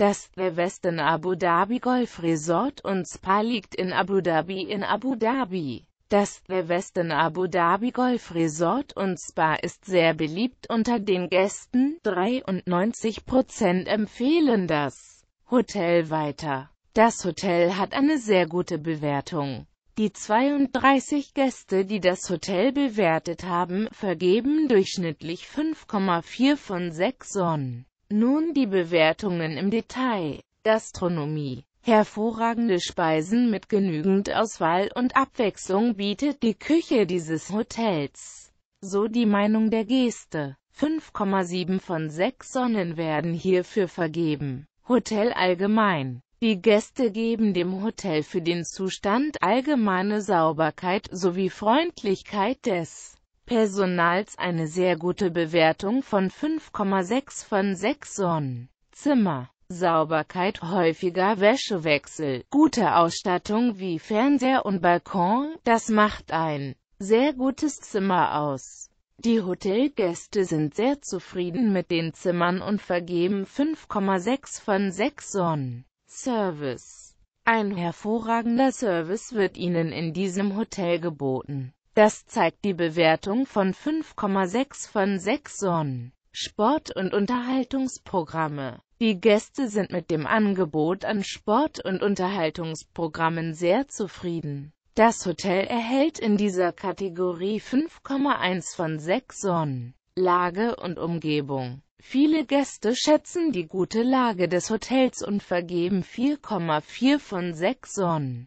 Das The Westin Abu Dhabi Golf Resort und Spa liegt in Abu Dhabi in Abu Dhabi. Das The Westin Abu Dhabi Golf Resort und Spa ist sehr beliebt unter den Gästen, 93% empfehlen das Hotel weiter. Das Hotel hat eine sehr gute Bewertung. Die 32 Gäste, die das Hotel bewertet haben, vergeben durchschnittlich 5,4 von 6 Sonnen. Nun die Bewertungen im Detail. Gastronomie. Hervorragende Speisen mit genügend Auswahl und Abwechslung bietet die Küche dieses Hotels. So die Meinung der Geste. 5,7 von 6 Sonnen werden hierfür vergeben. Hotel allgemein. Die Gäste geben dem Hotel für den Zustand allgemeine Sauberkeit sowie Freundlichkeit des Personals eine sehr gute Bewertung von 5,6 von 6 Sonnen. Zimmer, Sauberkeit, häufiger Wäschewechsel, gute Ausstattung wie Fernseher und Balkon, das macht ein sehr gutes Zimmer aus. Die Hotelgäste sind sehr zufrieden mit den Zimmern und vergeben 5,6 von 6 Sonnen. Service Ein hervorragender Service wird Ihnen in diesem Hotel geboten. Das zeigt die Bewertung von 5,6 von 6 Sonnen. Sport- und Unterhaltungsprogramme die Gäste sind mit dem Angebot an Sport- und Unterhaltungsprogrammen sehr zufrieden. Das Hotel erhält in dieser Kategorie 5,1 von 6 Sonnen. Lage und Umgebung Viele Gäste schätzen die gute Lage des Hotels und vergeben 4,4 von 6 Sonnen.